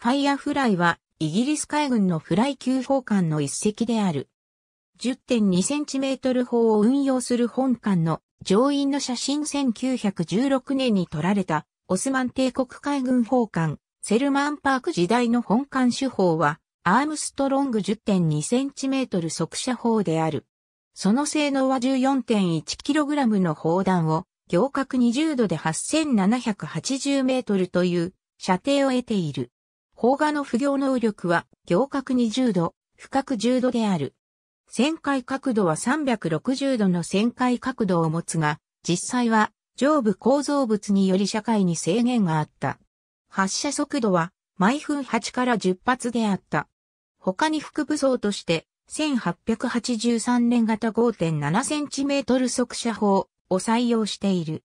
ファイアフライはイギリス海軍のフライ級砲艦の一隻である。10.2cm 砲を運用する本艦の乗員の写真1916年に撮られたオスマン帝国海軍砲艦セルマンパーク時代の本艦手法はアームストロング 10.2cm 速射砲である。その性能は 14.1kg の砲弾を行角20度で 8780m という射程を得ている。邦画の不行能力は、行角20度、不角10度である。旋回角度は360度の旋回角度を持つが、実際は上部構造物により社会に制限があった。発射速度は毎分8から10発であった。他に副武装として、1883年型5 7トル速射砲を採用している。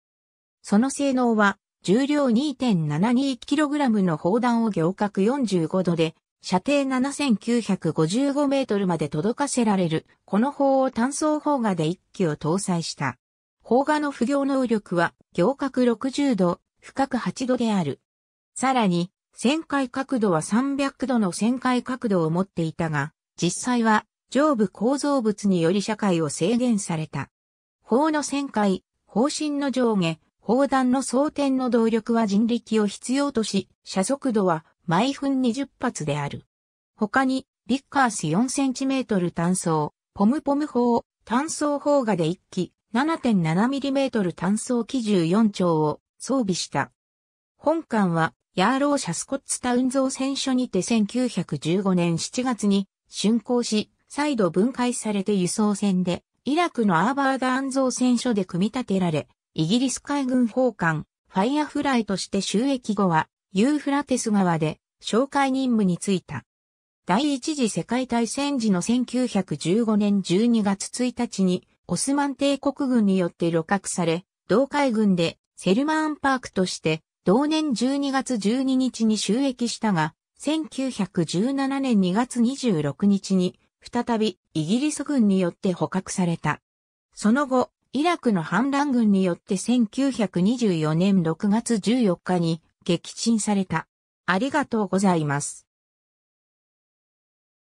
その性能は重量 2.72kg の砲弾を行角45度で、射程7955メートルまで届かせられる、この砲を単装砲画で一機を搭載した。砲画の不行能力は、行角60度、深く8度である。さらに、旋回角度は300度の旋回角度を持っていたが、実際は上部構造物により社会を制限された。砲の旋回、砲身の上下、砲弾の装填の動力は人力を必要とし、射速度は毎分20発である。他に、ビッカース 4cm 単装、ポムポム砲、単装砲画で1機、7.7mm 単装機14丁を装備した。本館は、ヤーローシャスコッツタウン造船所にて1915年7月に竣工し、再度分解されて輸送船で、イラクのアーバーダーン造船所で組み立てられ、イギリス海軍砲艦、ファイアフライとして収益後は、ユーフラテス川で、紹介任務に就いた。第一次世界大戦時の1915年12月1日に、オスマン帝国軍によって露獲され、同海軍で、セルマーンパークとして、同年12月12日に収益したが、1917年2月26日に、再びイギリス軍によって捕獲された。その後、イラクの反乱軍によって1924年6月14日に撃沈された。ありがとうございます。